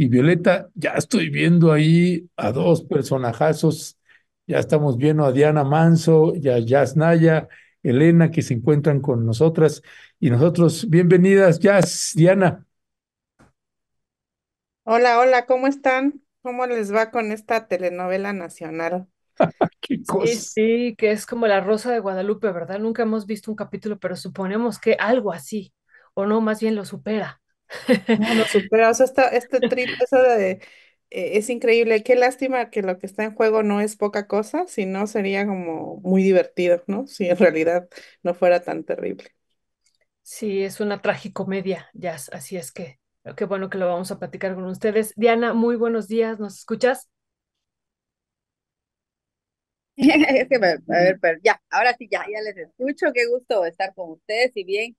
y Violeta, ya estoy viendo ahí a dos personajazos, ya estamos viendo a Diana Manso y a Jazz Naya, Elena, que se encuentran con nosotras y nosotros, bienvenidas, Jazz, Diana. Hola, hola, ¿cómo están? ¿Cómo les va con esta telenovela nacional? sí, que es como la Rosa de Guadalupe, ¿verdad? Nunca hemos visto un capítulo, pero suponemos que algo así, o no, más bien lo supera este trip de, eh, es increíble. Qué lástima que lo que está en juego no es poca cosa, sino sería como muy divertido, ¿no? Si en realidad no fuera tan terrible. Sí, es una tragicomedia, Ya, Así es que oh, qué bueno que lo vamos a platicar con ustedes. Diana, muy buenos días. ¿Nos escuchas? Es que a ver, ya, ahora sí, ya, ya les escucho. Qué gusto estar con ustedes y bien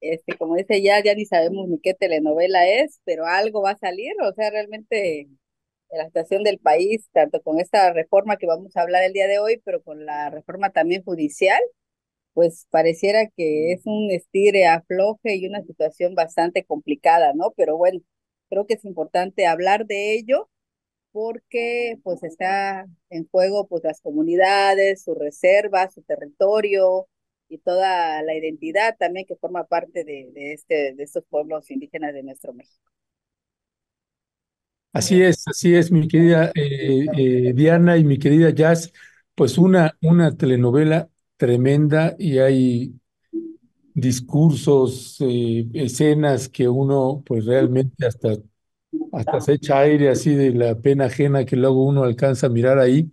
este, como dice ya, ya ni sabemos ni qué telenovela es, pero algo va a salir, o sea, realmente la situación del país, tanto con esta reforma que vamos a hablar el día de hoy, pero con la reforma también judicial, pues pareciera que es un estire afloje y una situación bastante complicada, ¿no? Pero bueno, creo que es importante hablar de ello porque pues está en juego pues las comunidades, su reserva, su territorio, y toda la identidad también que forma parte de, este, de estos pueblos indígenas de nuestro México. Así es, así es, mi querida eh, eh, Diana y mi querida Jazz, pues una, una telenovela tremenda y hay discursos, eh, escenas que uno pues realmente hasta, hasta se echa aire así de la pena ajena que luego uno alcanza a mirar ahí.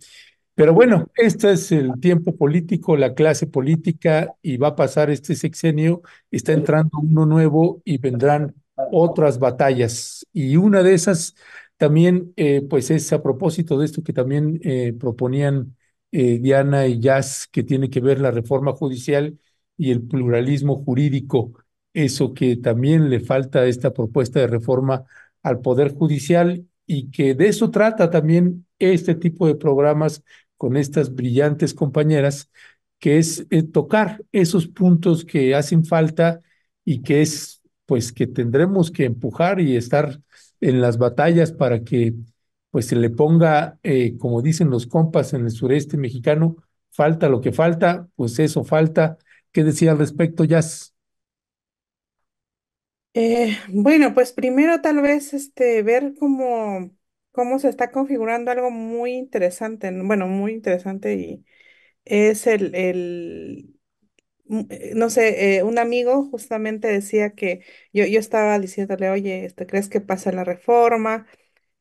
Pero bueno, este es el tiempo político, la clase política, y va a pasar este sexenio, está entrando uno nuevo y vendrán otras batallas. Y una de esas también, eh, pues es a propósito de esto que también eh, proponían eh, Diana y Jazz, que tiene que ver la reforma judicial y el pluralismo jurídico, eso que también le falta a esta propuesta de reforma al Poder Judicial y que de eso trata también este tipo de programas con estas brillantes compañeras, que es eh, tocar esos puntos que hacen falta y que es, pues, que tendremos que empujar y estar en las batallas para que, pues, se le ponga, eh, como dicen los compas en el sureste mexicano, falta lo que falta, pues eso falta. ¿Qué decía al respecto, Jazz? Eh, bueno, pues primero tal vez este, ver cómo cómo se está configurando algo muy interesante, bueno, muy interesante y es el, el mm, eh, no sé, eh, un amigo justamente decía que yo, yo estaba diciéndole, oye, este, ¿crees que pasa la reforma?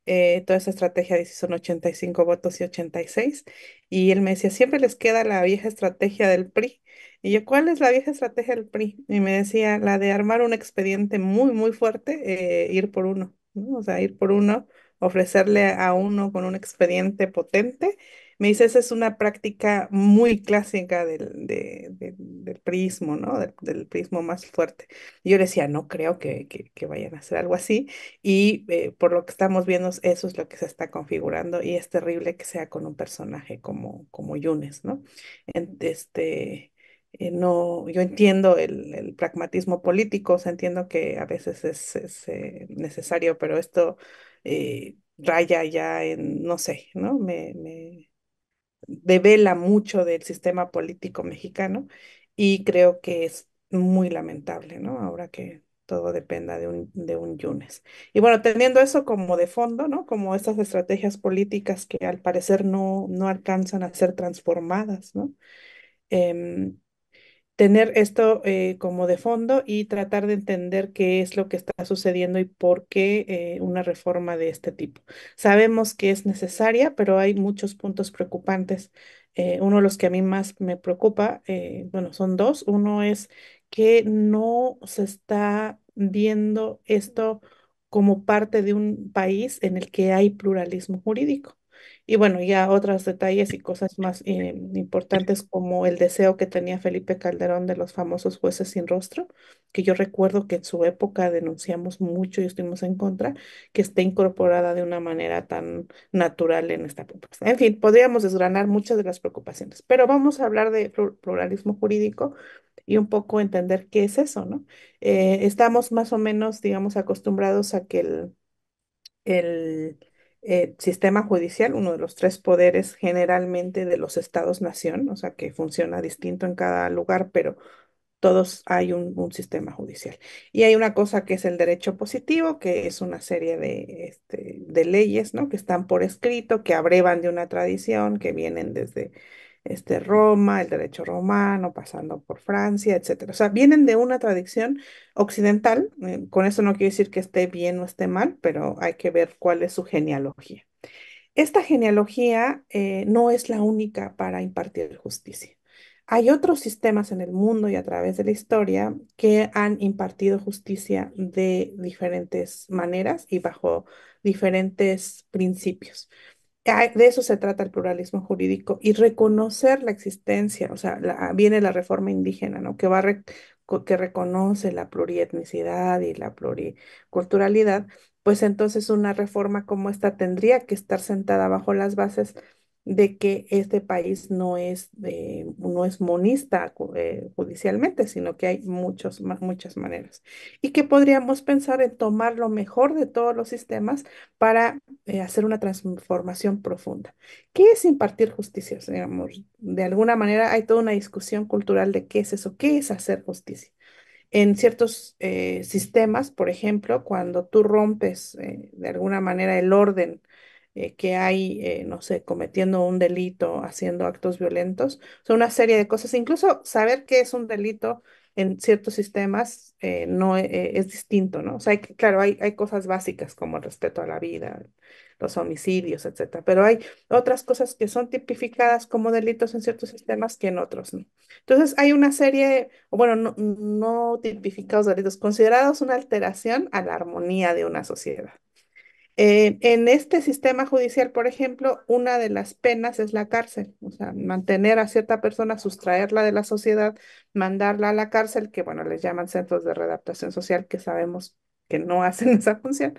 Eh, toda esa estrategia de son 85 votos y 86. Y él me decía, siempre les queda la vieja estrategia del PRI. Y yo, ¿cuál es la vieja estrategia del PRI? Y me decía, la de armar un expediente muy, muy fuerte, ir por uno, O sea, ir por uno ofrecerle a uno con un expediente potente. Me dice, esa es una práctica muy clásica del, prismo, ¿no? Del, prismo más fuerte. yo decía, no creo que, vayan a hacer algo así. Y eh, por lo que estamos viendo, eso es lo que se está configurando y es terrible que sea con un personaje como, como Yunes, ¿no? este, eh, no, yo entiendo el, pragmatismo político, entiendo que a veces es, eh, necesario, pero esto eh, raya ya en, no sé, ¿no? Me, me devela mucho del sistema político mexicano y creo que es muy lamentable, ¿no? Ahora que todo dependa de un, de un Yunes. Y bueno, teniendo eso como de fondo, ¿no? Como estas estrategias políticas que al parecer no, no alcanzan a ser transformadas, ¿no? Em, tener esto eh, como de fondo y tratar de entender qué es lo que está sucediendo y por qué eh, una reforma de este tipo. Sabemos que es necesaria, pero hay muchos puntos preocupantes. Eh, uno de los que a mí más me preocupa, bueno, son dos. Uno es que no se está viendo esto como parte de un país en el que hay pluralismo jurídico. Y bueno, ya otros detalles y cosas más eh, importantes como el deseo que tenía Felipe Calderón de los famosos jueces sin rostro, que yo recuerdo que en su época denunciamos mucho y estuvimos en contra, que esté incorporada de una manera tan natural en esta propuesta. En fin, podríamos desgranar muchas de las preocupaciones, pero vamos a hablar de pluralismo jurídico y un poco entender qué es eso, ¿no? Eh, estamos más o menos, digamos, acostumbrados a que el... el eh, sistema judicial, uno de los tres poderes generalmente de los estados-nación, o sea que funciona distinto en cada lugar, pero todos hay un, sistema judicial. Y hay una cosa que es el derecho positivo, que es una serie de, este, de leyes, ¿no? Que están por escrito, que abrevan de una tradición, que vienen desde este, Roma, el derecho romano, pasando por Francia, etcétera. O sea, vienen de una tradición occidental. Eh, con eso no quiero decir que esté bien o esté mal, pero hay que ver cuál es su genealogía. Esta genealogía eh, no es la única para impartir justicia. Hay otros sistemas en el mundo y a través de la historia que han impartido justicia de diferentes maneras y bajo diferentes principios de eso se trata el pluralismo jurídico y reconocer la existencia, o sea, viene la reforma indígena, ¿no? Que va que reconoce la plurietnicidad y la pluriculturalidad, pues entonces una reforma como esta tendría que estar sentada bajo las bases de que este país no es, no es monista eh, judicialmente, sino que hay muchos, muchas maneras. Y que podríamos pensar en tomar lo mejor de todos los sistemas para eh, hacer una transformación profunda. ¿Qué es impartir justicia? Digamos, de alguna manera hay toda una discusión cultural de qué es eso, qué es hacer justicia en ciertos eh, sistemas, por ejemplo, cuando tú rompes de alguna manera el orden eh, que hay, eh, no sé, cometiendo un delito, haciendo actos violentos, son una serie de cosas. Incluso saber qué es un delito en ciertos sistemas eh, no es distinto, ¿no? O sea, claro, hay, hay cosas básicas como el respeto a la vida, los homicidios, etcétera, pero hay otras cosas que son tipificadas como delitos en ciertos sistemas que en otros, ¿no? Entonces, hay una serie, bueno, no, no tipificados delitos, considerados una alteración a la armonía de una sociedad en este sistema judicial, por ejemplo, una de las penas es la cárcel, o sea, mantener a cierta persona, sustraerla de la sociedad, mandarla a la cárcel, que bueno, les llaman centros de readaptación social, que sabemos que no hacen esa función.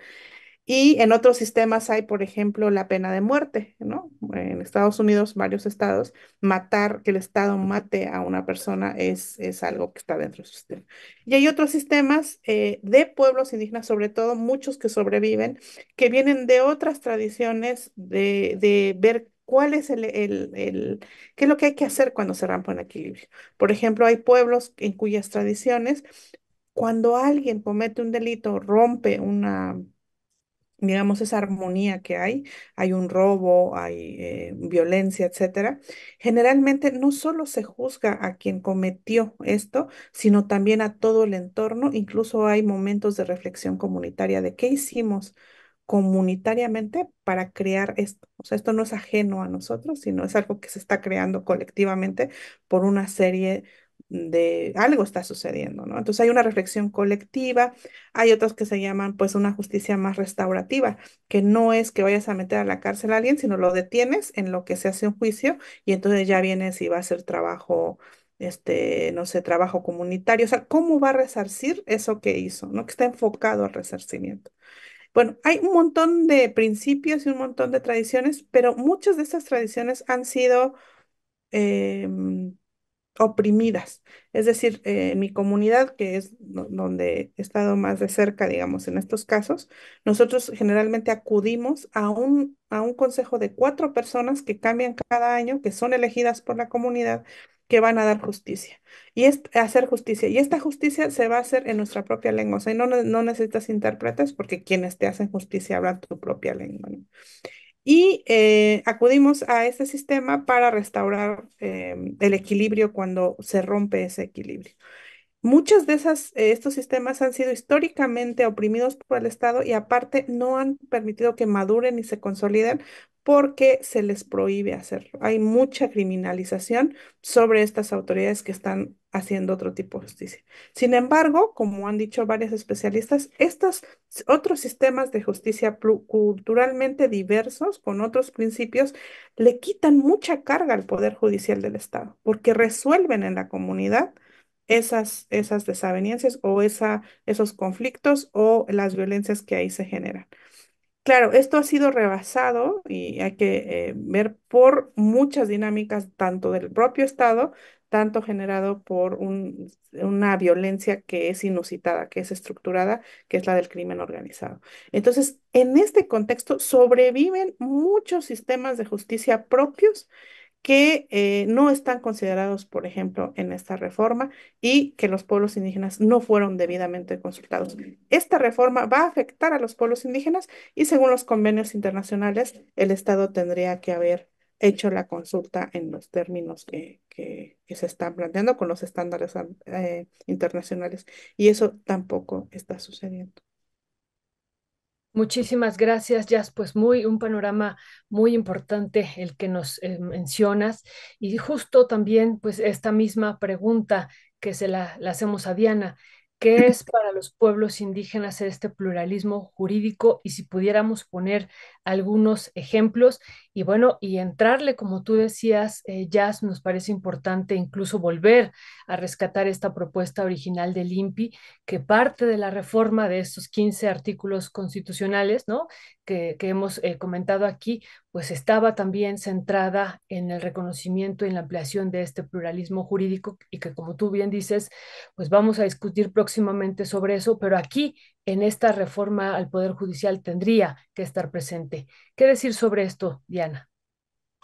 Y en otros sistemas hay, por ejemplo, la pena de muerte, ¿no? En Estados Unidos, varios estados, matar, que el Estado mate a una persona es, es algo que está dentro del sistema. Y hay otros sistemas eh, de pueblos indígenas, sobre todo muchos que sobreviven, que vienen de otras tradiciones de, de ver cuál es el, el, qué es lo que hay que hacer cuando se rompe un equilibrio. Por ejemplo, hay pueblos en cuyas tradiciones, cuando alguien comete un delito, rompe una digamos, esa armonía que hay, hay un robo, hay eh, violencia, etcétera, generalmente no solo se juzga a quien cometió esto, sino también a todo el entorno, incluso hay momentos de reflexión comunitaria de qué hicimos comunitariamente para crear esto. O sea, esto no es ajeno a nosotros, sino es algo que se está creando colectivamente por una serie de algo está sucediendo, ¿no? Entonces hay una reflexión colectiva, hay otros que se llaman pues una justicia más restaurativa, que no es que vayas a meter a la cárcel a alguien, sino lo detienes en lo que se hace un juicio y entonces ya vienes y va a ser trabajo, este, no sé, trabajo comunitario, o sea, ¿cómo va a resarcir eso que hizo, ¿no? Que está enfocado al resarcimiento. Bueno, hay un montón de principios y un montón de tradiciones, pero muchas de estas tradiciones han sido... Eh, oprimidas. Es decir, eh, mi comunidad, que es donde he estado más de cerca, digamos, en estos casos, nosotros generalmente acudimos a un, a un consejo de cuatro personas que cambian cada año, que son elegidas por la comunidad, que van a dar justicia y es hacer justicia. Y esta justicia se va a hacer en nuestra propia lengua. O sea, no, no necesitas intérpretes porque quienes te hacen justicia hablan tu propia lengua. Y eh, acudimos a ese sistema para restaurar em, el equilibrio cuando se rompe ese equilibrio. Muchos de esas, eh, estos sistemas han sido históricamente oprimidos por el Estado y aparte no han permitido que maduren y se consoliden porque se les prohíbe hacerlo. Hay mucha criminalización sobre estas autoridades que están haciendo otro tipo de justicia. Sin embargo, como han dicho varios especialistas, estos otros sistemas de justicia culturalmente diversos, con otros principios, le quitan mucha carga al Poder Judicial del Estado, porque resuelven en la comunidad esas, esas desavenencias o esa, esos conflictos o las violencias que ahí se generan. Claro, esto ha sido rebasado y hay que eh, ver por muchas dinámicas, tanto del propio Estado, tanto generado por una violencia que es inusitada, que es estructurada, que es la del crimen organizado. Entonces, en este contexto sobreviven muchos sistemas de justicia propios que eh, no están considerados, por ejemplo, en esta reforma y que los pueblos indígenas no fueron debidamente consultados. Esta reforma va a afectar a los pueblos indígenas y según los convenios internacionales, el Estado tendría que haber hecho la consulta en los términos que, que, se están planteando con los estándares eh, internacionales y eso tampoco está sucediendo. Muchísimas gracias, Jazz. Pues muy un panorama muy importante el que nos eh, mencionas. Y justo también, pues, esta misma pregunta que se la hacemos a Diana. ¿Qué es para los pueblos indígenas este pluralismo jurídico? Y si pudiéramos poner algunos ejemplos y bueno, y entrarle, como tú decías, eh, Jazz, nos parece importante incluso volver a rescatar esta propuesta original del INPI, que parte de la reforma de estos 15 artículos constitucionales, ¿no? Que, hemos eh, comentado aquí, pues estaba también centrada en el reconocimiento y en la ampliación de este pluralismo jurídico y que como tú bien dices, pues vamos a discutir próximamente sobre eso, pero aquí en esta reforma al Poder Judicial tendría que estar presente. ¿Qué decir sobre esto, Diana?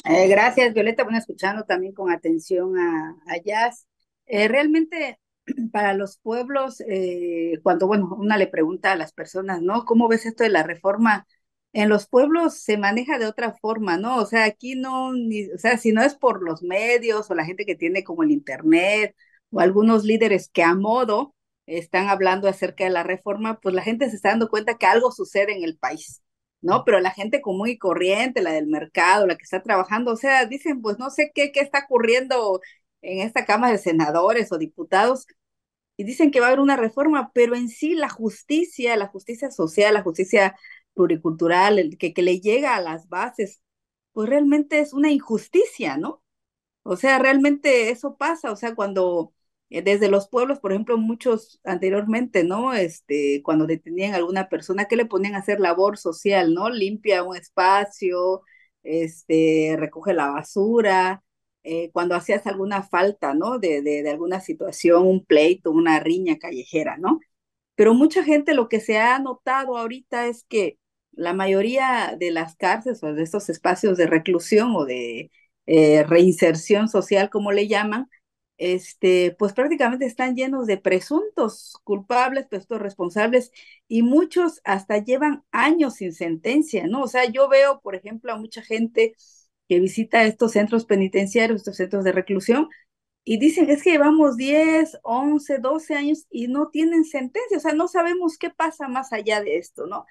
Eh, gracias, Violeta. Bueno, escuchando también con atención a, Jazz. Eh, realmente para los pueblos, eh, cuando, bueno, una le pregunta a las personas, ¿no? ¿Cómo ves esto de la reforma en los pueblos se maneja de otra forma, ¿no? O sea, aquí no, ni, o sea, si no es por los medios o la gente que tiene como el Internet o algunos líderes que a modo están hablando acerca de la reforma, pues la gente se está dando cuenta que algo sucede en el país, ¿no? Pero la gente común y corriente, la del mercado, la que está trabajando, o sea, dicen, pues no sé qué, qué está ocurriendo en esta Cámara de Senadores o diputados, y dicen que va a haber una reforma, pero en sí la justicia, la justicia social, la justicia pluricultural, el que, le llega a las bases, pues realmente es una injusticia, ¿no? O sea, realmente eso pasa, o sea, cuando eh, desde los pueblos, por ejemplo, muchos anteriormente, ¿no? Este, cuando detenían a alguna persona, ¿qué le ponían a hacer labor social, ¿no? Limpia un espacio, este, recoge la basura, eh, cuando hacías alguna falta, ¿no? De, de, de, alguna situación, un pleito, una riña callejera, ¿no? Pero mucha gente lo que se ha notado ahorita es que la mayoría de las cárceles o de estos espacios de reclusión o de eh, reinserción social, como le llaman, este, pues prácticamente están llenos de presuntos culpables, presuntos responsables, y muchos hasta llevan años sin sentencia, ¿no? O sea, yo veo, por ejemplo, a mucha gente que visita estos centros penitenciarios, estos centros de reclusión, y dicen es que llevamos 10, 11, 12 años y no tienen sentencia, o sea, no sabemos qué pasa más allá de esto, ¿no?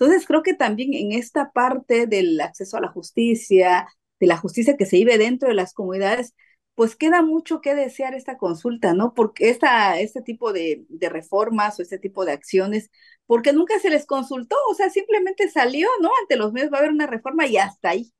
Entonces, creo que también en esta parte del acceso a la justicia, de la justicia que se vive dentro de las comunidades, pues queda mucho que desear esta consulta, ¿no? Porque esta, este tipo de, reformas o este tipo de acciones, porque nunca se les consultó, o sea, simplemente salió, ¿no? Ante los medios va a haber una reforma y hasta ahí,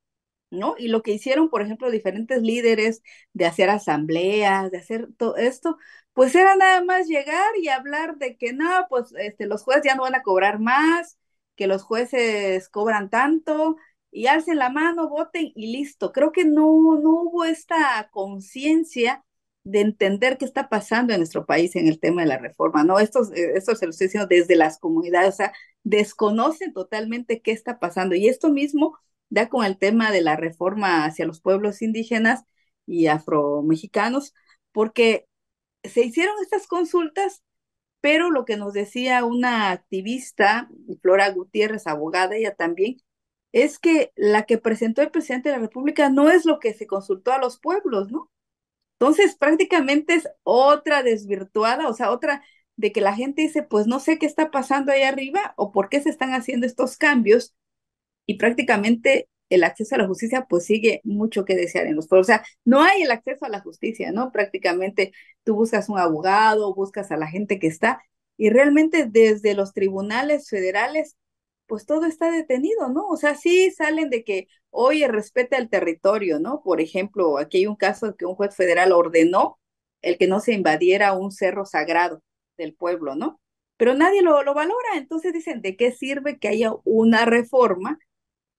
¿no? Y lo que hicieron, por ejemplo, diferentes líderes de hacer asambleas, de hacer todo esto, pues era nada más llegar y hablar de que no, pues este, los jueces ya no van a cobrar más, que los jueces cobran tanto y alcen la mano, voten y listo. Creo que no, no hubo esta conciencia de entender qué está pasando en nuestro país en el tema de la reforma, ¿no? estos eh, esto se lo estoy diciendo desde las comunidades, o sea, desconocen totalmente qué está pasando. Y esto mismo da con el tema de la reforma hacia los pueblos indígenas y afromexicanos, porque se hicieron estas consultas pero lo que nos decía una activista, Flora Gutiérrez, abogada ella también, es que la que presentó el presidente de la República no es lo que se consultó a los pueblos, ¿no? Entonces, prácticamente es otra desvirtuada, o sea, otra de que la gente dice, pues no sé qué está pasando ahí arriba o por qué se están haciendo estos cambios y prácticamente el acceso a la justicia pues sigue mucho que desear en los pueblos. O sea, no hay el acceso a la justicia, ¿no? Prácticamente tú buscas un abogado, buscas a la gente que está y realmente desde los tribunales federales pues todo está detenido, ¿no? O sea, sí salen de que, oye, respeta el territorio, ¿no? Por ejemplo, aquí hay un caso que un juez federal ordenó el que no se invadiera un cerro sagrado del pueblo, ¿no? Pero nadie lo, lo valora, entonces dicen, ¿de qué sirve que haya una reforma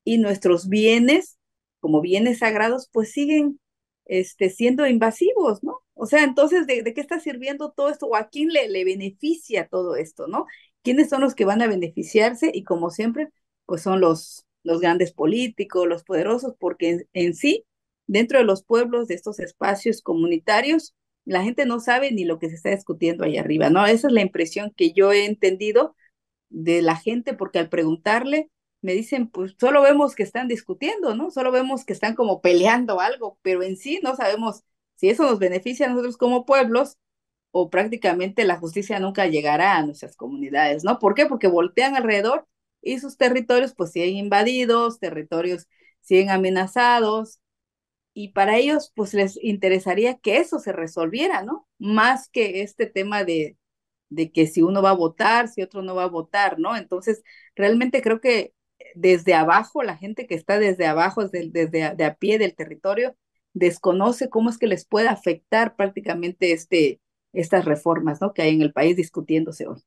y nuestros bienes, como bienes sagrados, pues siguen este, siendo invasivos, ¿no? O sea, entonces, ¿de, qué está sirviendo todo esto? ¿O a quién le, le beneficia todo esto, no? ¿Quiénes son los que van a beneficiarse? Y como siempre, pues son los, los grandes políticos, los poderosos, porque en, sí, dentro de los pueblos, de estos espacios comunitarios, la gente no sabe ni lo que se está discutiendo ahí arriba, ¿no? Esa es la impresión que yo he entendido de la gente, porque al preguntarle, me dicen, pues solo vemos que están discutiendo, ¿no? Solo vemos que están como peleando algo, pero en sí no sabemos si eso nos beneficia a nosotros como pueblos o prácticamente la justicia nunca llegará a nuestras comunidades, ¿no? ¿Por qué? Porque voltean alrededor y sus territorios pues siguen invadidos, territorios siguen amenazados y para ellos pues les interesaría que eso se resolviera, ¿no? Más que este tema de, de que si uno va a votar, si otro no va a votar, ¿no? Entonces, realmente creo que desde abajo, la gente que está desde abajo, desde, a, de a pie del territorio, desconoce cómo es que les puede afectar prácticamente este, estas reformas ¿no? que hay en el país discutiéndose hoy.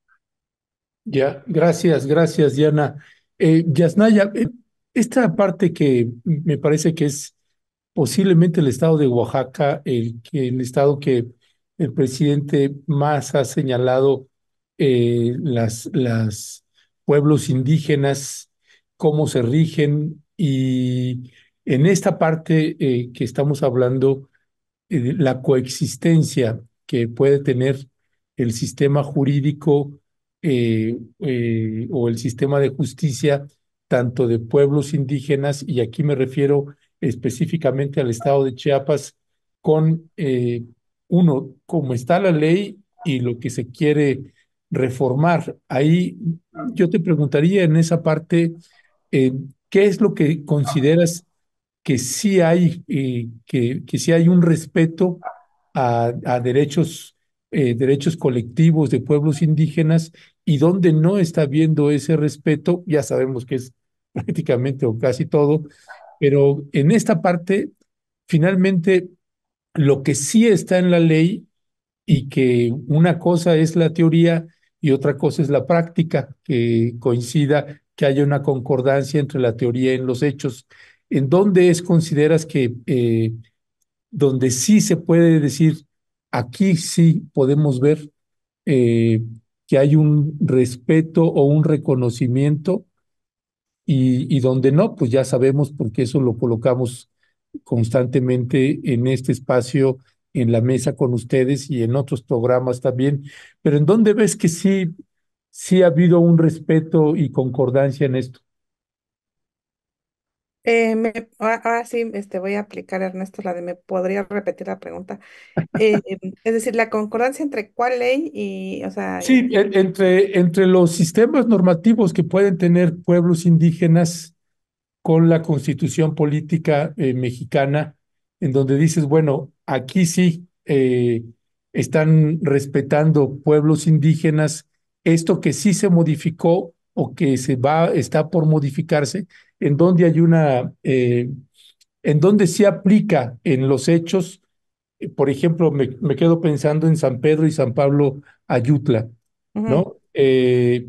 Ya, gracias, gracias, Diana. Eh, Yasnaya, eh, esta parte que me parece que es posiblemente el estado de Oaxaca, el, el estado que el presidente más ha señalado eh, las, las pueblos indígenas cómo se rigen y en esta parte eh, que estamos hablando, eh, la coexistencia que puede tener el sistema jurídico eh, o el sistema de justicia tanto de pueblos indígenas, y aquí me refiero específicamente al estado de Chiapas, con uno, cómo está la ley y lo que se quiere reformar. Ahí yo te preguntaría en esa parte, eh, ¿qué es lo que consideras que sí hay, eh, que, hay un respeto a, derechos, eh, derechos colectivos de pueblos indígenas y dónde no está viendo ese respeto? Ya sabemos que es prácticamente o casi todo, pero en esta parte, finalmente, lo que sí está en la ley y que una cosa es la teoría y otra cosa es la práctica que coincida que haya una concordancia entre la teoría y los hechos. ¿En dónde es, consideras que eh, donde sí se puede decir, aquí sí podemos ver eh, que hay un respeto o un reconocimiento y, y, donde no, pues ya sabemos porque eso lo colocamos constantemente en este espacio, en la mesa con ustedes y en otros programas también, pero en dónde ves que sí si ha habido un respeto y concordancia en esto. Eh, ahora ah, sí, este, voy a aplicar, Ernesto, la de me podría repetir la pregunta. Eh, es decir, la concordancia entre cuál ley y, o sea, sí, entre, entre los sistemas normativos que pueden tener pueblos indígenas con la constitución política eh, mexicana, en donde dices, bueno, aquí sí están respetando pueblos indígenas esto que sí se modificó o que se va, está por modificarse, en donde hay una, eh, en donde se aplica en los hechos, eh, por ejemplo, me, quedo pensando en San Pedro y San Pablo Ayutla, ¿no? Eh,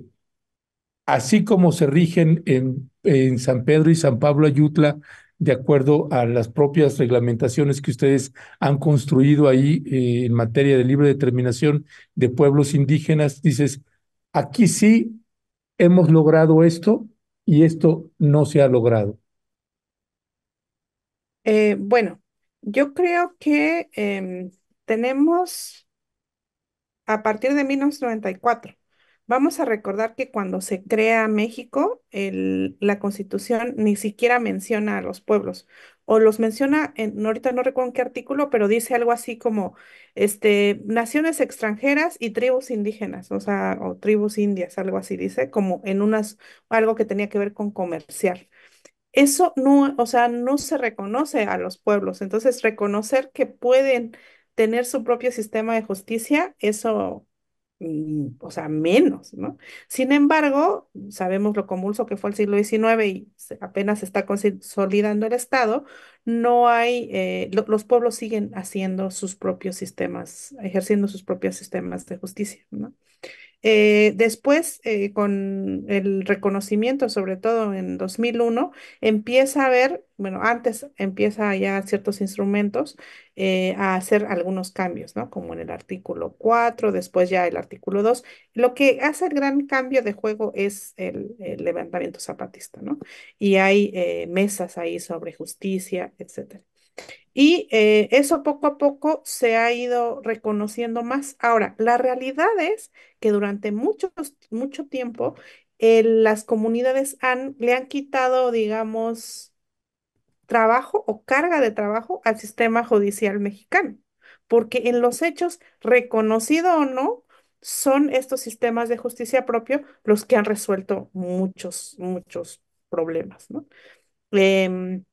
así como se rigen en, en San Pedro y San Pablo Ayutla, de acuerdo a las propias reglamentaciones que ustedes han construido ahí en materia de libre determinación de pueblos indígenas, dices, Aquí sí hemos logrado esto y esto no se ha logrado. Eh, bueno, yo creo que em, tenemos a partir de 1994. Vamos a recordar que cuando se crea México, la constitución ni siquiera menciona a los pueblos o los menciona, en, ahorita no recuerdo en qué artículo, pero dice algo así como, este, naciones extranjeras y tribus indígenas, o sea, o tribus indias, algo así dice, como en unas, algo que tenía que ver con comerciar. Eso no, o sea, no se reconoce a los pueblos, entonces reconocer que pueden tener su propio sistema de justicia, eso o sea, menos, ¿no? Sin embargo, sabemos lo convulso que fue el siglo XIX y apenas se está consolidando el Estado, no hay, eh, los pueblos siguen haciendo sus propios sistemas, ejerciendo sus propios sistemas de justicia, ¿no? Eh, después, eh, con el reconocimiento, sobre todo en 2001, empieza a ver, bueno, antes empieza ya ciertos instrumentos eh, a hacer algunos cambios, ¿no? Como en el artículo 4, después ya el artículo 2. Lo que hace el gran cambio de juego es el, el levantamiento zapatista, ¿no? Y hay mesas ahí sobre justicia, etcétera. Y eh, eso poco a poco se ha ido reconociendo más. Ahora, la realidad es que durante mucho, mucho tiempo eh, las comunidades le han quitado, digamos, trabajo o carga de trabajo al sistema judicial mexicano, porque en los hechos, reconocido o no, son estos sistemas de justicia propio los que han resuelto muchos, muchos problemas, ¿no? Em,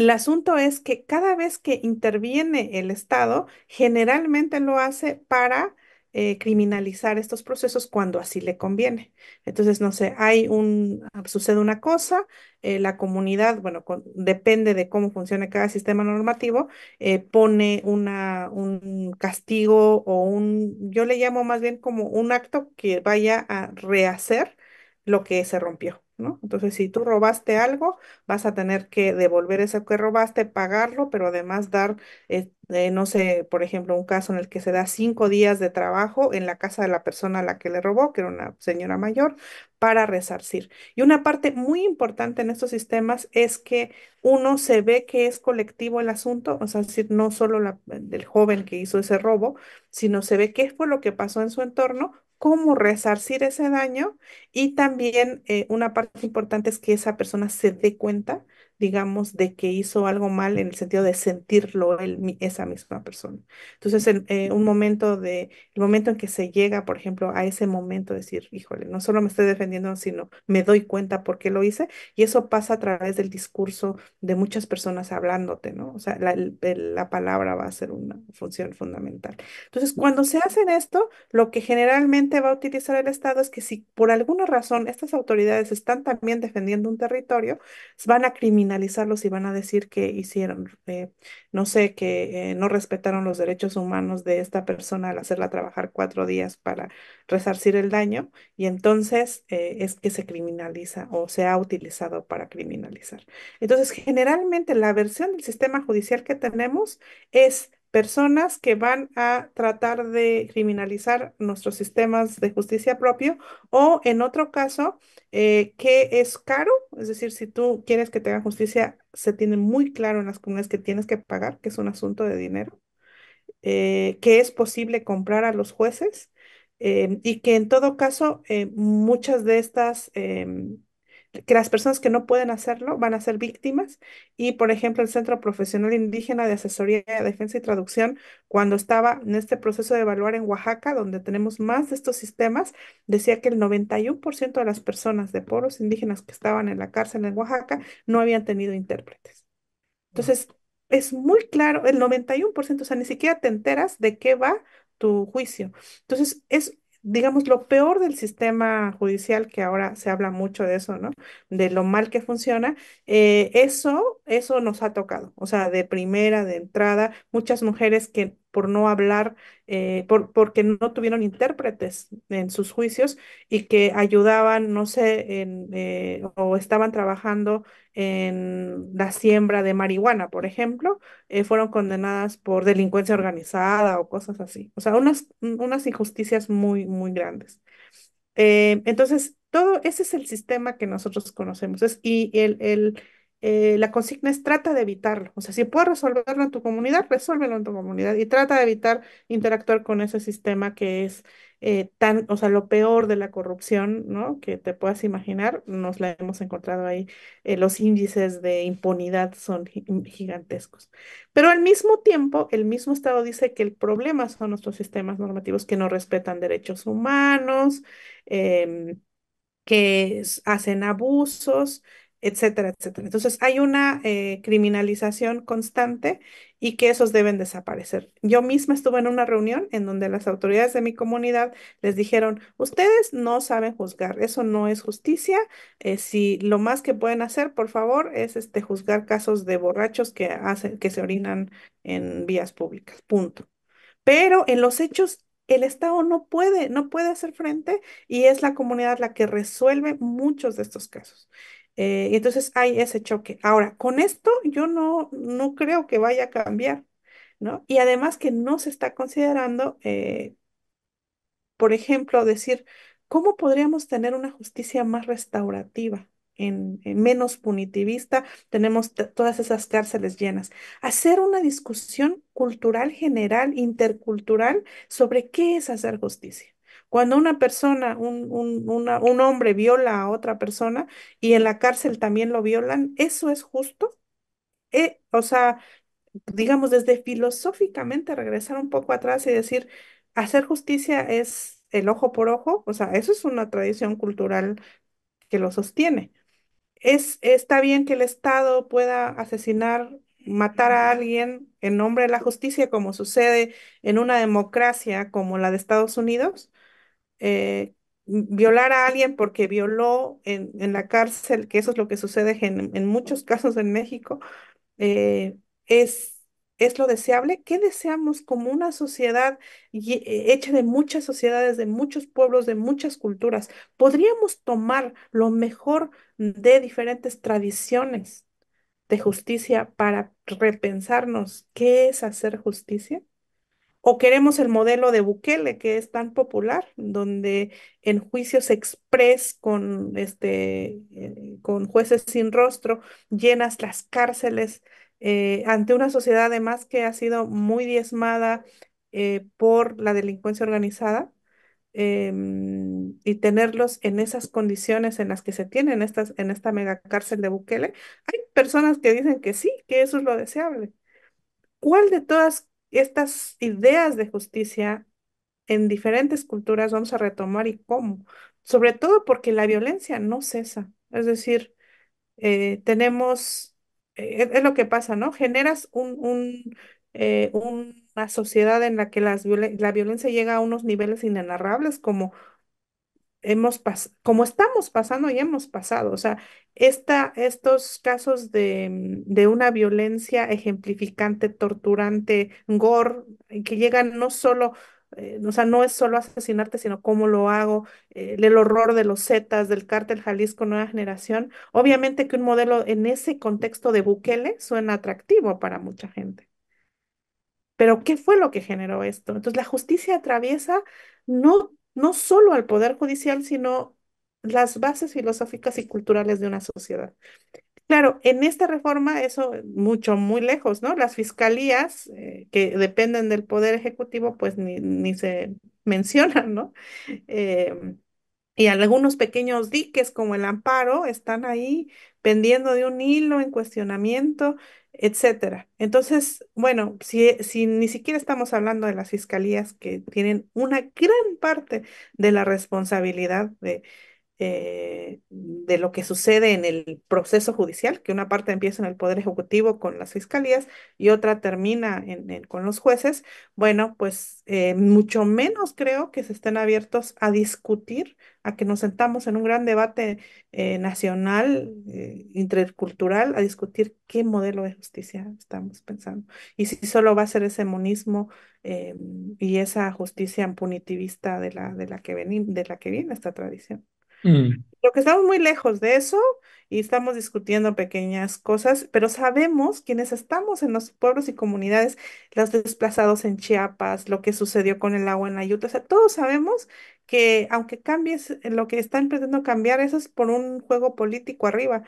el asunto es que cada vez que interviene el Estado, generalmente lo hace para eh, criminalizar estos procesos cuando así le conviene. Entonces, no sé, hay un, ah, sucede una cosa, eh, la comunidad, bueno, depende de cómo funcione cada sistema normativo, eh, pone una, un castigo o un, yo le llamo más bien como un acto que vaya a rehacer lo que se rompió. Entonces, si tú robaste algo, vas a tener que devolver eso que robaste, pagarlo, pero además dar, este, no sé, por ejemplo, un caso en el que se da cinco días de trabajo en la casa de la persona a la que le robó, que era una señora mayor, para resarcir. Y una parte muy importante en estos sistemas es que uno se ve que es colectivo el asunto, o sea, es decir, no solo la, el joven que hizo ese robo, sino se ve qué fue lo que pasó en su entorno cómo resarcir ese daño y también eh, una parte importante es que esa persona se dé cuenta digamos, de que hizo algo mal en el sentido de sentirlo él, esa misma persona. Entonces, en, eh, un momento de, el momento en que se llega, por ejemplo, a ese momento de decir, híjole, no solo me estoy defendiendo, sino me doy cuenta por qué lo hice, y eso pasa a través del discurso de muchas personas hablándote, ¿no? O sea, la, la palabra va a ser una función fundamental. Entonces, cuando se hacen esto, lo que generalmente va a utilizar el Estado es que si por alguna razón estas autoridades están también defendiendo un territorio, van a criminalizar y van a decir que hicieron, eh, no sé, que eh, no respetaron los derechos humanos de esta persona al hacerla trabajar cuatro días para resarcir el daño y entonces eh, es que se criminaliza o se ha utilizado para criminalizar. Entonces, generalmente la versión del sistema judicial que tenemos es personas que van a tratar de criminalizar nuestros sistemas de justicia propio o en otro caso eh, que es caro, es decir, si tú quieres que te hagan justicia, se tiene muy claro en las comunidades que tienes que pagar, que es un asunto de dinero, eh, que es posible comprar a los jueces eh, y que en todo caso muchas de estas em, que las personas que no pueden hacerlo van a ser víctimas y, por ejemplo, el Centro Profesional Indígena de Asesoría, Defensa y Traducción, cuando estaba en este proceso de evaluar en Oaxaca, donde tenemos más de estos sistemas, decía que el 91% de las personas de pueblos indígenas que estaban en la cárcel en Oaxaca no habían tenido intérpretes. Entonces, es muy claro, el 91%, o sea, ni siquiera te enteras de qué va tu juicio. Entonces, es digamos, lo peor del sistema judicial, que ahora se habla mucho de eso, ¿no? De lo mal que funciona, eh, eso, eso nos ha tocado, o sea, de primera, de entrada, muchas mujeres que por no hablar, eh, por, porque no tuvieron intérpretes en sus juicios y que ayudaban, no sé, en, eh, o estaban trabajando en la siembra de marihuana, por ejemplo, eh, fueron condenadas por delincuencia organizada o cosas así. O sea, unas, unas injusticias muy, muy grandes. Eh, entonces, todo ese es el sistema que nosotros conocemos. Es, y el, el eh, la consigna es trata de evitarlo. O sea, si puedes resolverlo en tu comunidad, resuélvelo en tu comunidad y trata de evitar interactuar con ese sistema que es eh, tan, o sea, lo peor de la corrupción, ¿no? Que te puedas imaginar, nos la hemos encontrado ahí. Eh, los índices de impunidad son mm, gigantescos. Pero al mismo tiempo, el mismo Estado dice que el problema son nuestros sistemas normativos que no respetan derechos humanos, em, que hacen abusos etcétera, etcétera. Entonces hay una eh, criminalización constante y que esos deben desaparecer. Yo misma estuve en una reunión en donde las autoridades de mi comunidad les dijeron, ustedes no saben juzgar, eso no es justicia. Eh, si lo más que pueden hacer, por favor, es este, juzgar casos de borrachos que, hacen, que se orinan en vías públicas, punto. Pero en los hechos el Estado no puede, no puede hacer frente y es la comunidad la que resuelve muchos de estos casos. Eh, y entonces hay ese choque. Ahora, con esto yo no, no creo que vaya a cambiar, ¿no? Y además que no se está considerando, eh, por ejemplo, decir, ¿cómo podríamos tener una justicia más restaurativa? menos punitivista, tenemos todas esas cárceles llenas. Hacer una discusión cultural general, intercultural, sobre qué es hacer justicia. Cuando una persona, un, hombre viola a otra persona y en la cárcel también lo violan, ¿eso es justo? Eh, o sea, digamos, desde filosóficamente regresar un poco atrás y decir, hacer justicia es el ojo por ojo, o sea, eso es una tradición cultural que lo sostiene. Es, está bien que el Estado pueda asesinar, matar a alguien en nombre de la justicia, como sucede en una democracia como la de Estados Unidos, eh, violar a alguien porque violó en, en, la cárcel, que eso es lo que sucede en, muchos casos en México, eh, es, es lo deseable. ¿Qué deseamos como una sociedad eh, hecha de muchas sociedades, de muchos pueblos, de muchas culturas? Podríamos tomar lo mejor de diferentes tradiciones de justicia para repensarnos qué es hacer justicia. O queremos el modelo de Bukele, que es tan popular, donde en juicios express con, este, eh, con jueces sin rostro llenas las cárceles eh, ante una sociedad además que ha sido muy diezmada eh, por la delincuencia organizada. Em, y tenerlos en esas condiciones en las que se tienen estas, en esta mega cárcel de Bukele, hay personas que dicen que sí, que eso es lo deseable. ¿Cuál de todas estas ideas de justicia en diferentes culturas vamos a retomar y cómo. Sobre todo porque la violencia no cesa. Es decir, eh, tenemos, eh, es, lo que pasa, ¿no? Generas un, un, eh, una sociedad en la que la violencia llega a unos niveles inenarrables como hemos como estamos pasando y hemos pasado. O sea, esta, estos casos de, mm, una violencia ejemplificante, torturante, gore, que llegan no solo, eh, o sea, no es solo asesinarte, sino cómo lo hago, eh, el horror de los Zetas, del cártel Jalisco Nueva Generación. Obviamente que un modelo en ese contexto de Bukele suena atractivo para mucha gente. Pero, ¿qué fue lo que generó esto? Entonces, la justicia atraviesa no no solo al poder judicial, sino las bases filosóficas y culturales de una sociedad. Claro, en esta reforma eso mucho, muy lejos, ¿no? Las fiscalías eh, que dependen del poder ejecutivo, pues ni, se mencionan, ¿no? Em, y algunos pequeños diques como el amparo están ahí pendiendo de un hilo, en cuestionamiento, etcétera. Entonces, bueno, si, si ni siquiera estamos hablando de las fiscalías que tienen una gran parte de la responsabilidad de, eh, de lo que sucede en el proceso judicial, que una parte empieza en el Poder Ejecutivo con las fiscalías y otra termina en, con los jueces, bueno, pues eh, mucho menos creo que se estén abiertos a discutir, a que nos sentamos en un gran debate eh, nacional, intercultural, a discutir qué modelo de justicia estamos pensando. Y si solo va a ser ese monismo y esa justicia punitivista de la, de la que, de la que viene esta tradición. Mm. Lo que estamos muy lejos de eso y estamos discutiendo pequeñas cosas, pero sabemos quienes estamos en los pueblos y comunidades, los desplazados en Chiapas, lo que sucedió con el agua en Ayutla todos sabemos que aunque cambies eh, lo que están pretendiendo cambiar, eso es por un juego político arriba.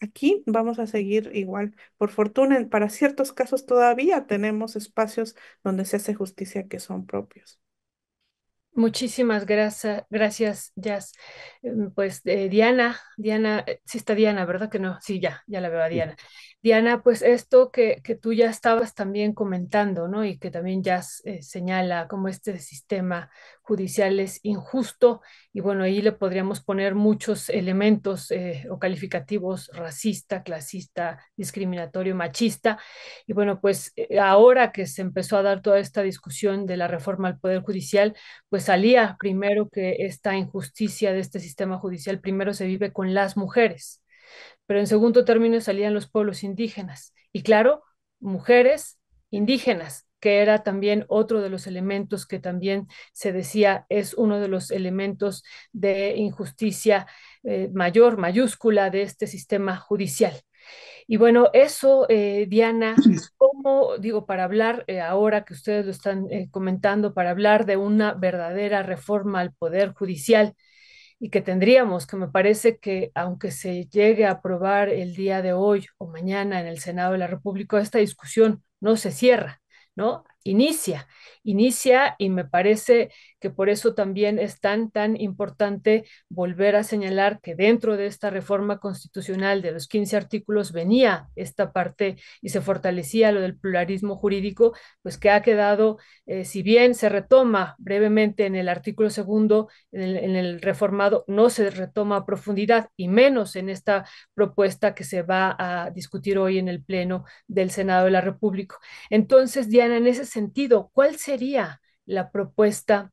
Aquí vamos a seguir igual. Por fortuna, para ciertos casos todavía tenemos espacios donde se hace justicia que son propios. Muchísimas gracias, gracias, Jazz. Em, pues eh, Diana, Diana, eh, sí está Diana, ¿verdad que no? Sí, ya, ya la veo a Diana. Diana, pues esto que, tú ya estabas también comentando, ¿no? Y que también ya eh, señala cómo este sistema judicial es injusto. Y bueno, ahí le podríamos poner muchos elementos eh, o calificativos racista, clasista, discriminatorio, machista. Y bueno, pues eh, ahora que se empezó a dar toda esta discusión de la reforma al Poder Judicial, pues salía primero que esta injusticia de este sistema judicial primero se vive con las mujeres pero en segundo término salían los pueblos indígenas y claro, mujeres indígenas, que era también otro de los elementos que también se decía es uno de los elementos de injusticia eh, mayor, mayúscula de este sistema judicial. Y bueno, eso, eh, Diana, ¿cómo digo, para hablar eh, ahora que ustedes lo están comentando, para hablar de una verdadera reforma al Poder Judicial, y que tendríamos, que me parece que aunque se llegue a aprobar el día de hoy o mañana en el Senado de la República, esta discusión no se cierra, ¿no? Inicia, inicia y me parece que por eso también es tan, tan importante volver a señalar que dentro de esta reforma constitucional de los 15 artículos venía esta parte y se fortalecía lo del pluralismo jurídico, pues que ha quedado, eh, si bien se retoma brevemente en el artículo segundo, en el, en el reformado, no se retoma a profundidad y menos en esta propuesta que se va a discutir hoy en el Pleno del Senado de la República. Entonces, Diana, en ese sentido, ¿cuál sería la propuesta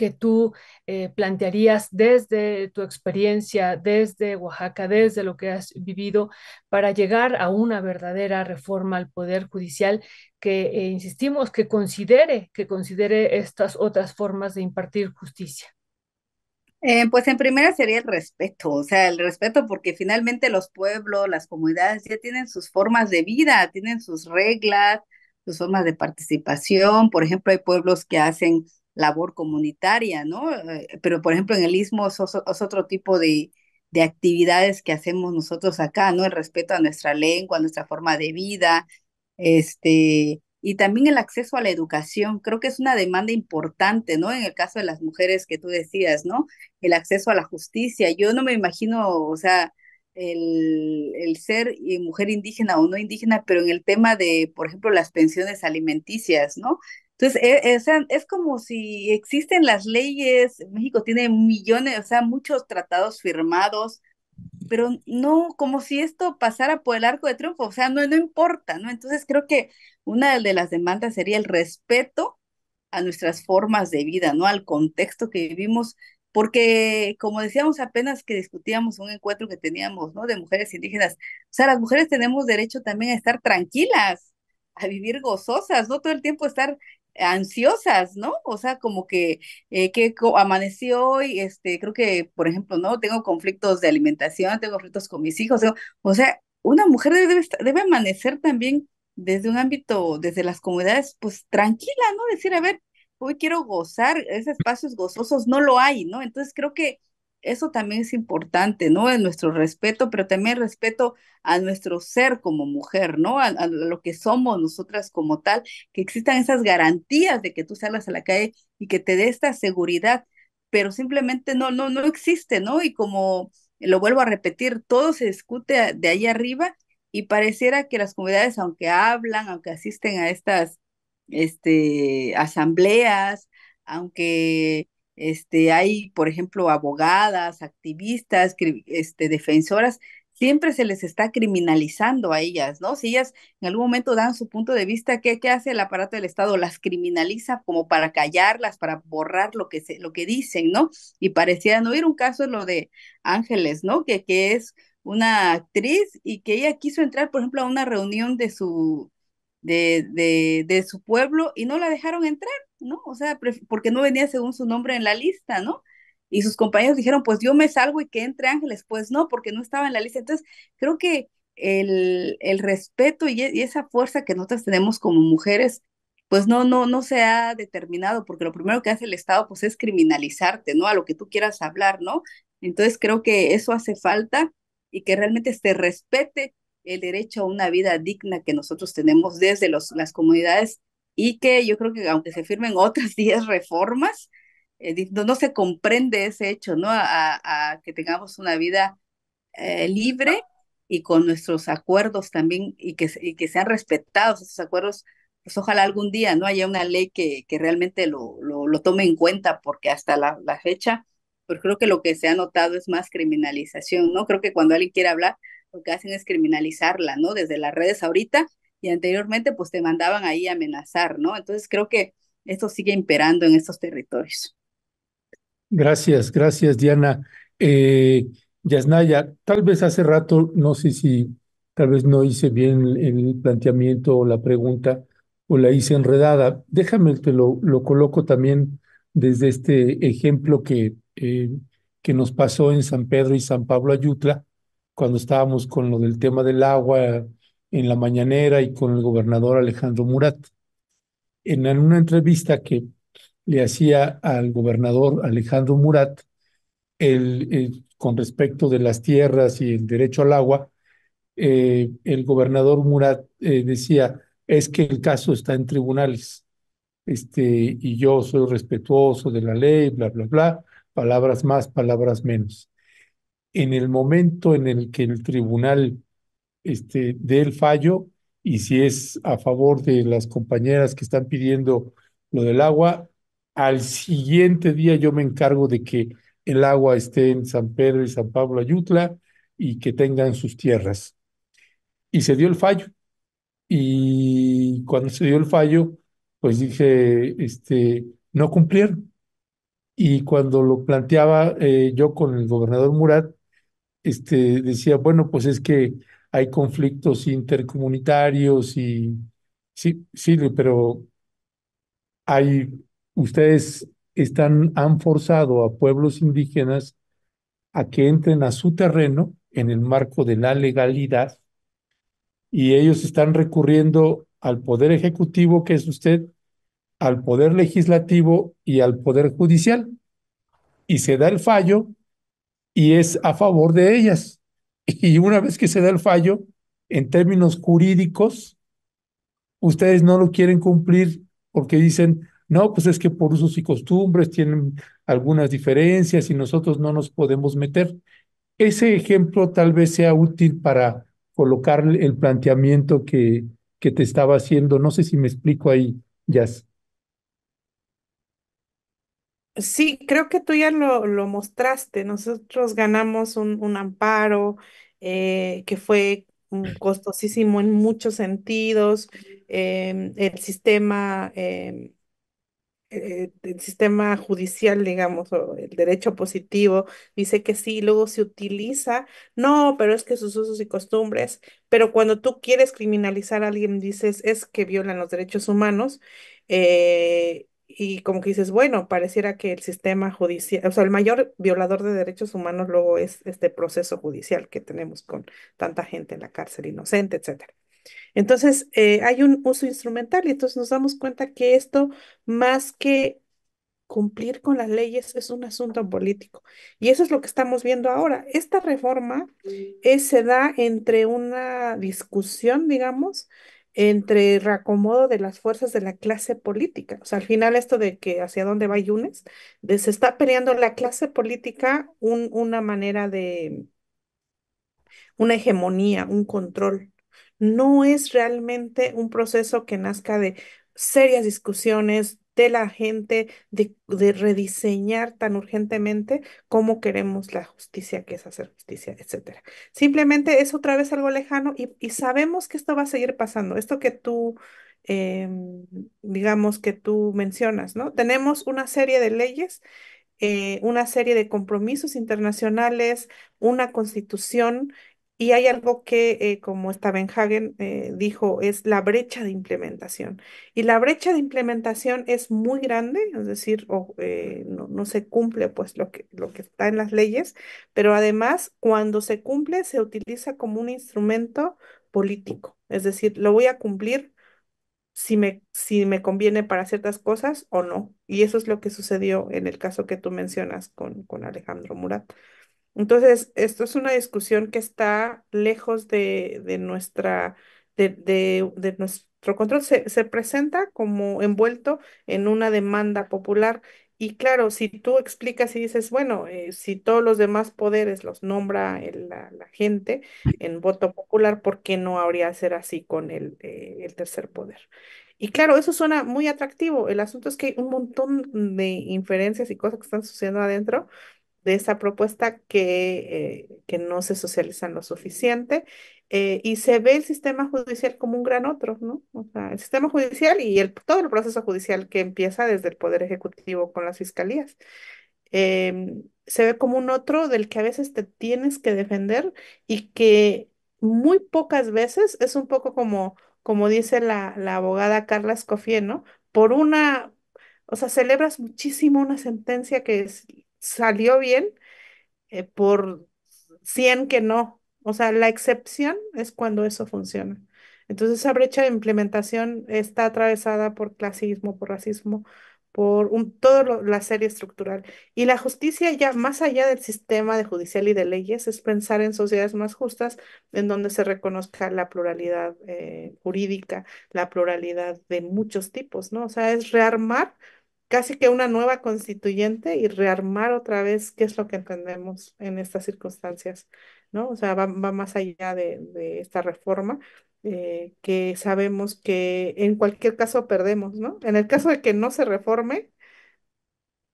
que tú eh, plantearías desde tu experiencia, desde Oaxaca, desde lo que has vivido, para llegar a una verdadera reforma al Poder Judicial que, eh, insistimos, que considere, que considere estas otras formas de impartir justicia? Eh, pues en primera sería el respeto, o sea, el respeto porque finalmente los pueblos, las comunidades ya tienen sus formas de vida, tienen sus reglas, sus formas de participación. Por ejemplo, hay pueblos que hacen labor comunitaria, ¿no? Eh, pero, por ejemplo, en el Istmo es, otro tipo de, actividades que hacemos nosotros acá, ¿no? El respeto a nuestra lengua, a nuestra forma de vida, este, y también el acceso a la educación. Creo que es una demanda importante, ¿no? En el caso de las mujeres que tú decías, ¿no? El acceso a la justicia. Yo no me imagino, o sea, el, el ser eh, mujer indígena o no indígena, pero en el tema de, por ejemplo, las pensiones alimenticias, ¿no? Entonces, e, e, es, como si existen las leyes, México tiene millones, o sea, muchos tratados firmados, pero no como si esto pasara por el arco de triunfo, o sea, no, no importa, ¿no? Entonces, creo que una de las demandas sería el respeto a nuestras formas de vida, ¿no? Al contexto que vivimos, porque como decíamos apenas que discutíamos un encuentro que teníamos, ¿no? De mujeres indígenas, o sea, las mujeres tenemos derecho también a estar tranquilas, a vivir gozosas, no todo el tiempo estar ansiosas, ¿no? O sea, como que, eh, que amaneció hoy, este, creo que, por ejemplo, ¿no? Tengo conflictos de alimentación, tengo conflictos con mis hijos, o sea, una mujer debe, debe amanecer también desde un ámbito, desde las comunidades, pues tranquila, ¿no? Decir, a ver, hoy quiero gozar, esos espacios gozosos no lo hay, ¿no? Entonces creo que eso también es importante, ¿no? En nuestro respeto, pero también respeto a nuestro ser como mujer, ¿no? A, lo que somos nosotras como tal, que existan esas garantías de que tú salgas a la calle y que te dé esta seguridad, pero simplemente no, no, no existe, ¿no? Y como lo vuelvo a repetir, todo se discute de ahí arriba y pareciera que las comunidades, aunque hablan, aunque asisten a estas este, asambleas, aunque este, hay, por ejemplo, abogadas, activistas, este, defensoras, siempre se les está criminalizando a ellas, ¿no? Si ellas en algún momento dan su punto de vista, ¿qué, qué hace el aparato del Estado? Las criminaliza como para callarlas, para borrar lo que, se, lo que dicen, ¿no? Y parecía no un caso lo de Ángeles, ¿no? Que, que es una actriz y que ella quiso entrar, por ejemplo, a una reunión de su de, de, de su pueblo y no la dejaron entrar, ¿no? O sea, porque no venía según su nombre en la lista, ¿no? Y sus compañeros dijeron, pues yo me salgo y que entre Ángeles, pues no, porque no estaba en la lista. Entonces, creo que el, el respeto y, e-, esa fuerza que nosotras tenemos como mujeres pues no, no, no se ha determinado, porque lo primero que hace el Estado, pues es criminalizarte, ¿no? A lo que tú quieras hablar, ¿no? Entonces creo que eso hace falta y que realmente se respete el derecho a una vida digna que nosotros tenemos desde los, las comunidades y que yo creo que aunque se firmen otras diez reformas, eh, no, se comprende ese hecho, ¿no? A, que tengamos una vida eh, libre y con nuestros acuerdos también y que, que sean respetados esos acuerdos, pues ojalá algún día, ¿no? Haya una ley que, que realmente lo, lo, tome en cuenta porque hasta la, la fecha, pues creo que lo que se ha notado es más criminalización, ¿no? Creo que cuando alguien quiere hablar, lo que hacen es criminalizarla, ¿no? Desde las redes ahorita y anteriormente pues te mandaban ahí a amenazar, ¿no? Entonces creo que esto sigue imperando en estos territorios. Gracias, gracias Diana. Eh, Yasnaya, tal vez hace rato, no sé si tal vez no hice bien el, planteamiento o la pregunta o la hice enredada. Déjame, te lo, coloco también desde este ejemplo que, eh, que nos pasó en San Pedro y San Pablo Ayutla, cuando estábamos con lo del tema del agua en la mañanera y con el gobernador Alejandro Murat. En una entrevista que le hacía al gobernador Alejandro Murat el, eh, con respecto de las tierras y el derecho al agua, eh, el gobernador Murat eh, decía, es que el caso está en tribunales, este, y yo soy respetuoso de la ley, bla, bla, bla, palabras más, palabras menos en el momento en el que el tribunal este, dé el fallo y si es a favor de las compañeras que están pidiendo lo del agua, al siguiente día yo me encargo de que el agua esté en San Pedro y San Pablo Ayutla y que tengan sus tierras. Y se dio el fallo. Y cuando se dio el fallo, pues dije, este, no cumplieron. Y cuando lo planteaba eh, yo con el gobernador Murat, este, decía, bueno, pues es que hay conflictos intercomunitarios y sí, sí, pero hay, ustedes están, han forzado a pueblos indígenas a que entren a su terreno en el marco de la legalidad y ellos están recurriendo al poder ejecutivo, que es usted, al poder legislativo y al poder judicial. Y se da el fallo y es a favor de ellas. Y una vez que se da el fallo, en términos jurídicos, ustedes no lo quieren cumplir porque dicen, no, pues es que por usos y costumbres tienen algunas diferencias y nosotros no nos podemos meter. Ese ejemplo tal vez sea útil para colocar el planteamiento que, que te estaba haciendo. No sé si me explico ahí, Jazz. Sí, creo que tú ya lo, mostraste. Nosotros ganamos un, amparo eh, que fue costosísimo en muchos sentidos. Em, el sistema, em, eh, eh, el sistema judicial, digamos, o el derecho positivo, dice que sí, luego se utiliza, no, pero es que sus usos y costumbres, pero cuando tú quieres criminalizar a alguien, dices, es que violan los derechos humanos, y como que dices, bueno, pareciera que el sistema judicial, o sea, el mayor violador de derechos humanos luego es este proceso judicial que tenemos con tanta gente en la cárcel inocente, etcétera. Entonces, eh, hay un uso instrumental y entonces nos damos cuenta que esto, más que cumplir con las leyes, es un asunto político. Y eso es lo que estamos viendo ahora. Esta reforma eh, se da entre una discusión, digamos, entre reacomodo de las fuerzas de la clase política. O sea, al final esto de que hacia dónde va Yunes, de, se está peleando la clase política un, una manera de, una hegemonía, un control. No es realmente un proceso que nazca de serias discusiones, de la gente, de, rediseñar tan urgentemente cómo queremos la justicia, que es hacer justicia, etcétera. Simplemente es otra vez algo lejano y, sabemos que esto va a seguir pasando. Esto que tú em, digamos, que tú mencionas, ¿no? Tenemos una serie de leyes, eh, una serie de compromisos internacionales, una constitución y hay algo que, eh, como Stabenhagen eh, dijo, es la brecha de implementación. Y la brecha de implementación es muy grande, es decir, eh, no, no, se cumple pues lo que, lo que está en las leyes, pero además cuando se cumple se utiliza como un instrumento político. Es decir, lo voy a cumplir si me, si me conviene para ciertas cosas o no. Y eso es lo que sucedió en el caso que tú mencionas con, con Alejandro Murat. Entonces, esto es una discusión que está lejos de, nuestra, de, nuestro control. Se, presenta como envuelto en una demanda popular. Y claro, si tú explicas y dices, bueno, eh, si todos los demás poderes los nombra la, gente en voto popular, ¿por qué no habría de ser así con el, eh, el tercer poder? Y claro, eso suena muy atractivo. El asunto es que hay un montón de inferencias y cosas que están sucediendo adentro de esa propuesta que, eh, que no se socializan lo suficiente eh, y se ve el sistema judicial como un gran otro, ¿no? O sea, el sistema judicial y el, todo el proceso judicial que empieza desde el Poder Ejecutivo con las fiscalías. Em, se ve como un otro del que a veces te tienes que defender y que muy pocas veces es un poco como, como dice la, la abogada Carla Escofié, ¿no? Por una, o sea, celebras muchísimo una sentencia que es, salió bien eh, por 100 que no. O sea, la excepción es cuando eso funciona. Entonces, esa brecha de implementación está atravesada por clasismo, por racismo, por un, toda la serie estructural. Y la justicia ya, más allá del sistema de judicial y de leyes, es pensar en sociedades más justas en donde se reconozca la pluralidad eh, jurídica, la pluralidad de muchos tipos, ¿no? O sea, es rearmar casi que una nueva constituyente y rearmar otra vez qué es lo que entendemos en estas circunstancias, ¿no? O sea, va, más allá de, esta reforma, eh, que sabemos que en cualquier caso perdemos, ¿no? En el caso de que no se reforme,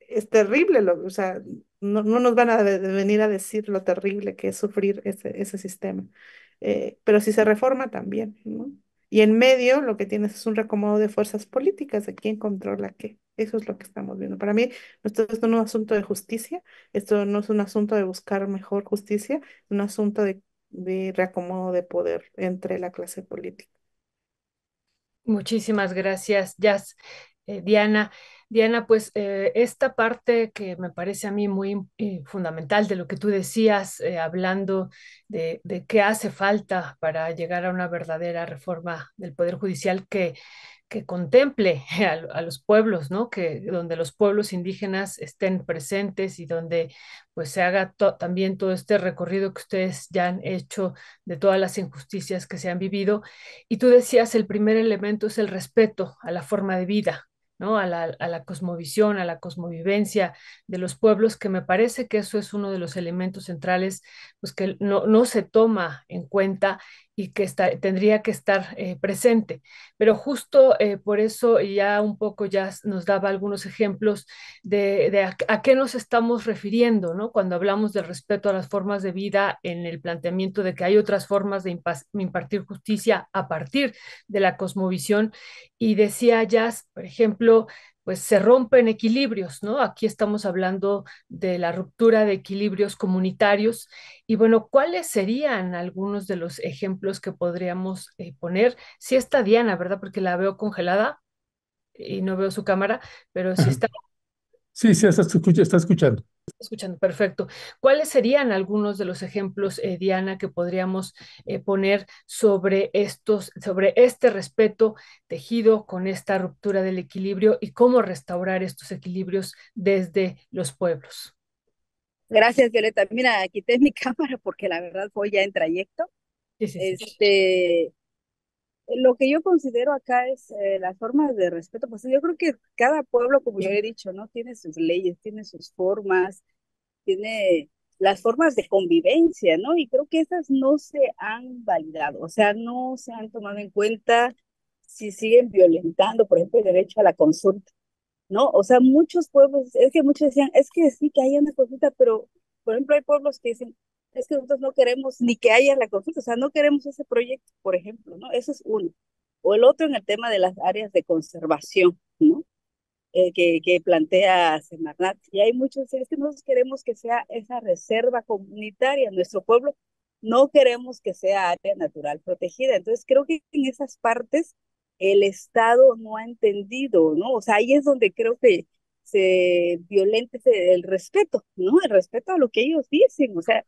es terrible, lo, o sea, no, nos van a venir a decir lo terrible que es sufrir ese, sistema, eh, pero si se reforma también, ¿no? Y en medio lo que tienes es un recomodo de fuerzas políticas, de quién controla qué. Eso es lo que estamos viendo. Para mí, esto no es un asunto de justicia, esto no es un asunto de buscar mejor justicia, es un asunto de, reacomodo de poder entre la clase política. Muchísimas gracias, Jazz. Eh, Diana. Diana, pues eh, esta parte que me parece a mí muy eh, fundamental de lo que tú decías, hablando de, de, qué hace falta para llegar a una verdadera reforma del Poder Judicial, que que contemple a, los pueblos, ¿no? Que donde los pueblos indígenas estén presentes y donde pues se haga también todo este recorrido que ustedes ya han hecho de todas las injusticias que se han vivido. Y tú decías, el primer elemento es el respeto a la forma de vida, ¿no? A la, cosmovisión, a la cosmovivencia de los pueblos, que me parece que eso es uno de los elementos centrales pues, que no, no se toma en cuenta y que está, tendría que estar eh, presente. Pero justo eh, por eso ya un poco ya nos daba algunos ejemplos de, a, qué nos estamos refiriendo, ¿no? Cuando hablamos del respeto a las formas de vida en el planteamiento de que hay otras formas de impartir justicia a partir de la cosmovisión. Y decía ya, por ejemplo, pues se rompen equilibrios, ¿no? Aquí estamos hablando de la ruptura de equilibrios comunitarios y bueno, ¿cuáles serían algunos de los ejemplos que podríamos eh, poner? Si sí está Diana, ¿verdad? Porque la veo congelada y no veo su cámara, pero si sí está... Sí, sí, está, está escuchando escuchando, perfecto. ¿Cuáles serían algunos de los ejemplos, eh, Diana, que podríamos eh, poner sobre estos, sobre este respeto tejido con esta ruptura del equilibrio y cómo restaurar estos equilibrios desde los pueblos? Gracias, Violeta. Mira, quité mi cámara porque la verdad voy ya en trayecto. Sí, sí, este, lo que yo considero acá es eh, las formas de respeto, pues yo creo que cada pueblo, como yo he dicho, ¿no? Tiene sus leyes, tiene sus formas, tiene las formas de convivencia, ¿no? Y creo que esas no se han validado, o sea, no se han tomado en cuenta si siguen violentando, por ejemplo, el derecho a la consulta, ¿no? O sea, muchos pueblos, es que muchos decían, es que sí que hay una consulta, pero, por ejemplo, hay pueblos que dicen, es que nosotros no queremos ni que haya la consulta, o sea, no queremos ese proyecto, por ejemplo, ¿no? Eso es uno. O el otro en el tema de las áreas de conservación, ¿no? Eh, que, que, plantea Semarnat. Y hay muchos, es que nosotros queremos que sea esa reserva comunitaria, nuestro pueblo, no queremos que sea área natural protegida. Entonces, creo que en esas partes el Estado no ha entendido, ¿no? O sea, ahí es donde creo que se violenta el respeto, ¿no? El respeto a lo que ellos dicen, o sea,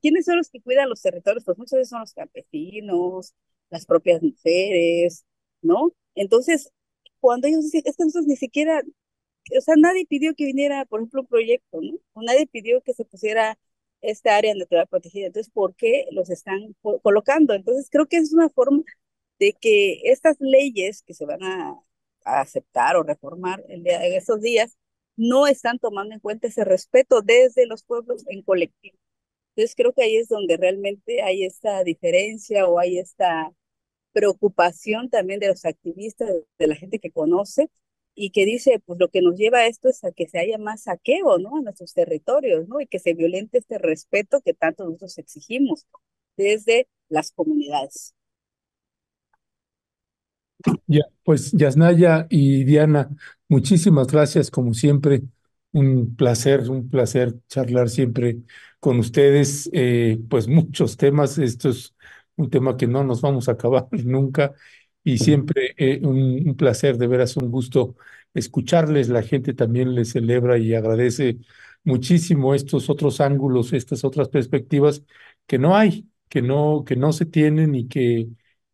¿quiénes son los que cuidan los territorios? Pues muchas veces son los campesinos, las propias mujeres, ¿no? Entonces, cuando ellos dicen, es ni siquiera, o sea, nadie pidió que viniera, por ejemplo, un proyecto, ¿no? nadie pidió que se pusiera esta área natural protegida. Entonces, ¿por qué los están colocando? Entonces, creo que es una forma de que estas leyes que se van a, aceptar o reformar en, en estos días no están tomando en cuenta ese respeto desde los pueblos en colectivo. Entonces creo que ahí es donde realmente hay esta diferencia o hay esta preocupación también de los activistas, de la gente que conoce y que dice, pues lo que nos lleva a esto es a que se haya más saqueo, ¿no? A nuestros territorios, ¿no? Y que se violente este respeto que tanto nosotros exigimos desde las comunidades. Ya, pues Yasnaya y Diana, muchísimas gracias como siempre un placer, un placer charlar siempre con ustedes, eh, pues muchos temas, esto es un tema que no nos vamos a acabar nunca y siempre eh, un, placer, de veras un gusto escucharles, la gente también les celebra y agradece muchísimo estos otros ángulos, estas otras perspectivas que no hay, que no, que no se tienen y que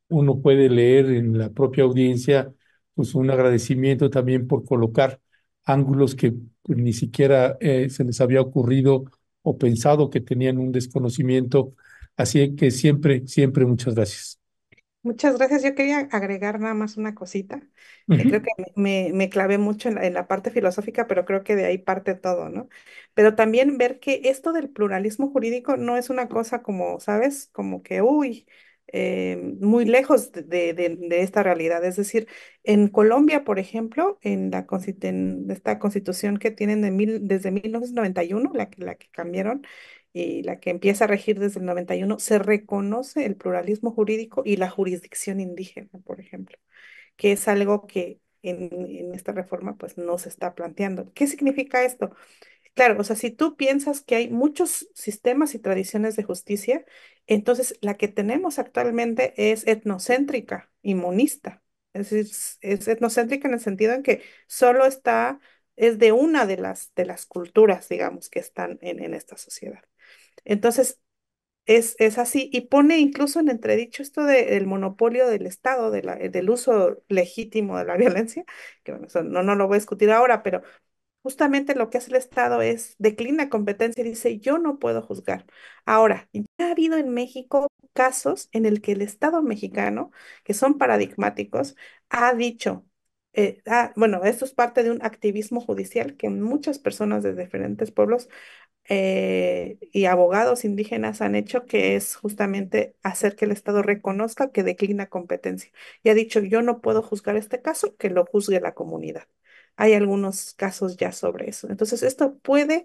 uno puede leer en la propia audiencia, pues un agradecimiento también por colocar ángulos que ni siquiera eh, se les había ocurrido o pensado que tenían un desconocimiento. Así que siempre, siempre muchas gracias. Muchas gracias. Yo quería agregar nada más una cosita. Creo que me, clavé mucho en la, parte filosófica, pero creo que de ahí parte todo, ¿no? Pero también ver que esto del pluralismo jurídico no es una cosa como, ¿sabes? Como que, uy, eh, muy lejos de, esta realidad. Es decir, en Colombia, por ejemplo, en, la, en esta constitución que tienen de desde 1991, la, la que cambiaron y la que empieza a regir desde el 91, se reconoce el pluralismo jurídico y la jurisdicción indígena, por ejemplo, que es algo que en, en esta reforma pues no se está planteando. ¿Qué significa esto? Claro, o sea, si tú piensas que hay muchos sistemas y tradiciones de justicia, entonces la que tenemos actualmente es etnocéntrica y monista. Es decir, es etnocéntrica en el sentido en que solo está, es de una de las, de las culturas, digamos, que están en, esta sociedad. Entonces, es, es, así y pone incluso en entredicho esto del monopolio del Estado, de la, del uso legítimo de la violencia, que bueno, no, no lo voy a discutir ahora, pero justamente lo que hace el Estado es declina competencia y dice, yo no puedo juzgar. Ahora, ya ha habido en México casos en el que el Estado mexicano, que son paradigmáticos, ha dicho, eh, ah, bueno, esto es parte de un activismo judicial que muchas personas de diferentes pueblos eh, y abogados indígenas han hecho, que es justamente hacer que el Estado reconozca que declina competencia. Y ha dicho, yo no puedo juzgar este caso, que lo juzgue la comunidad hay algunos casos ya sobre eso. Entonces, esto puede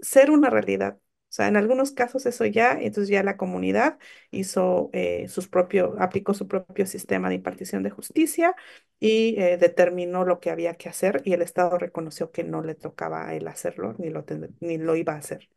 ser una realidad. O sea, en algunos casos eso ya, entonces ya la comunidad hizo eh, sus propio, aplicó su propio sistema de impartición de justicia y eh, determinó lo que había que hacer y el Estado reconoció que no le tocaba a él hacerlo ni lo, ni lo iba a hacer.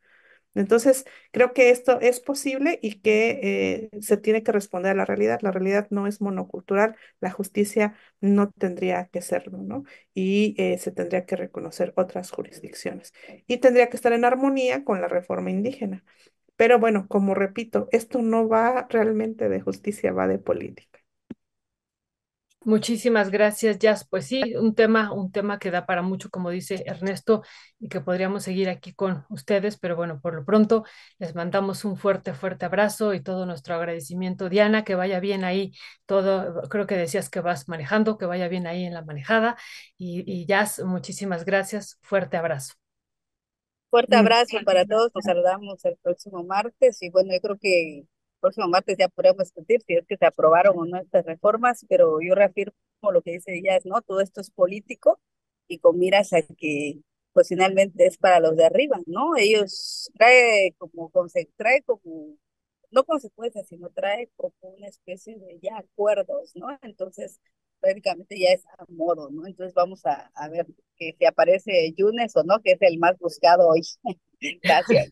Entonces, creo que esto es posible y que eh, se tiene que responder a la realidad. La realidad no es monocultural, la justicia no tendría que serlo, ¿no? Y eh, se tendría que reconocer otras jurisdicciones y tendría que estar en armonía con la reforma indígena. Pero bueno, como repito, esto no va realmente de justicia, va de política. Muchísimas gracias, Jazz. Pues sí, un tema, un tema que da para mucho, como dice Ernesto, y que podríamos seguir aquí con ustedes, pero bueno, por lo pronto les mandamos un fuerte, fuerte abrazo y todo nuestro agradecimiento. Diana, que vaya bien ahí todo, creo que decías que vas manejando, que vaya bien ahí en la manejada. Y, y Jazz, muchísimas gracias, fuerte abrazo. Fuerte abrazo para todos, nos saludamos el próximo martes y bueno, yo creo que próximo martes ya podemos discutir si es que se aprobaron o no estas reformas, pero yo reafirmo lo que dice ella, es, ¿no? Todo esto es político y con miras a que pues finalmente es para los de arriba, ¿no? Ellos trae como, trae como, no consecuencias, sino trae como una especie de ya acuerdos, ¿no? Entonces, prácticamente ya es a modo, ¿no? Entonces vamos a, a ver que si aparece Yunes o no, que es el más buscado hoy. Gracias.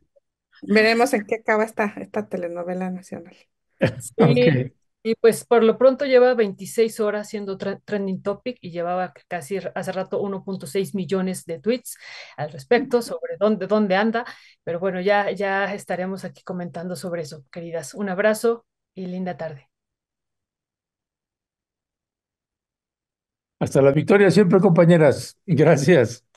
Veremos en qué acaba esta, telenovela nacional. y, pues por lo pronto lleva 26 horas siendo trending topic y llevaba casi hace rato 1.6 millones de tweets al respecto sobre dónde, dónde anda. Pero bueno, ya, ya estaremos aquí comentando sobre eso, queridas. Un abrazo y linda tarde. Hasta la victoria siempre, compañeras. Gracias.